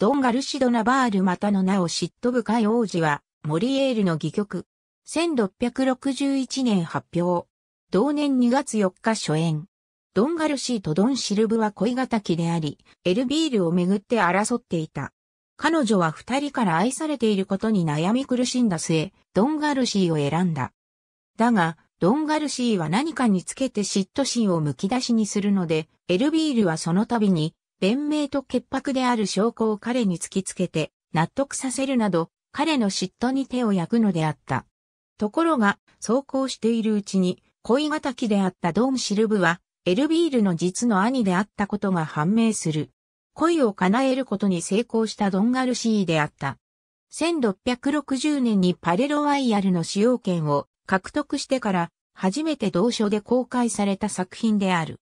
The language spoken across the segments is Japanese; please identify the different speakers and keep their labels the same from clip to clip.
Speaker 1: ドンガルシド・ナバールまたの名を嫉妬深い王子は、モリエールの戯曲。1661年発表。同年2月4日初演。ドンガルシーとドンシルブは恋敵であり、エルビールをめぐって争っていた。彼女は二人から愛されていることに悩み苦しんだ末、ドンガルシーを選んだ。だが、ドンガルシーは何かにつけて嫉妬心をむき出しにするので、エルビールはその度に弁明と潔白である証拠を彼に突きつけて、納得させるなど、彼の嫉妬に手を焼くのであった。ところが、そうこうしているうちに、恋敵であったドン・シルブは、エルビールの実の兄であったことが判明する。恋を叶えることに成功したドン・ガルシーであった。1660年にパレロワイヤルの使用権を獲得してから、初めて同書で公開された作品である。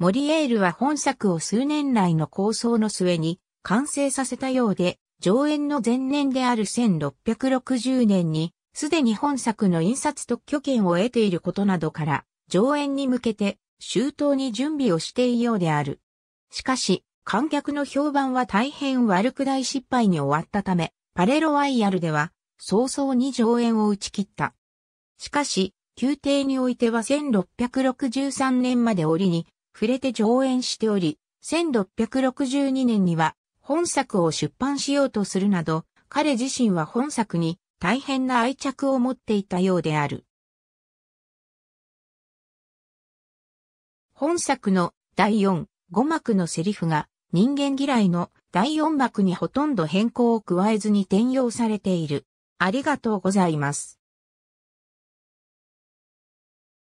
Speaker 1: モリエールは本作を数年来の構想の末に完成させたようで、上演の前年である1660年に、すでに本作の印刷特許権を得ていることなどから、上演に向けて周到に準備をしていようである。しかし、観客の評判は大変悪く大失敗に終わったため、パレロワイヤルでは、早々に上演を打ち切った。しかし、宮廷においては1663年まで折に、触れて上演しており、1662年には本作を出版しようとするなど、彼自身は本作に大変な愛着を持っていたようである。本作の第4、5幕のセリフが人間嫌いの第4幕にほとんど変更を加えずに転用されている。あ
Speaker 2: りがとうございます。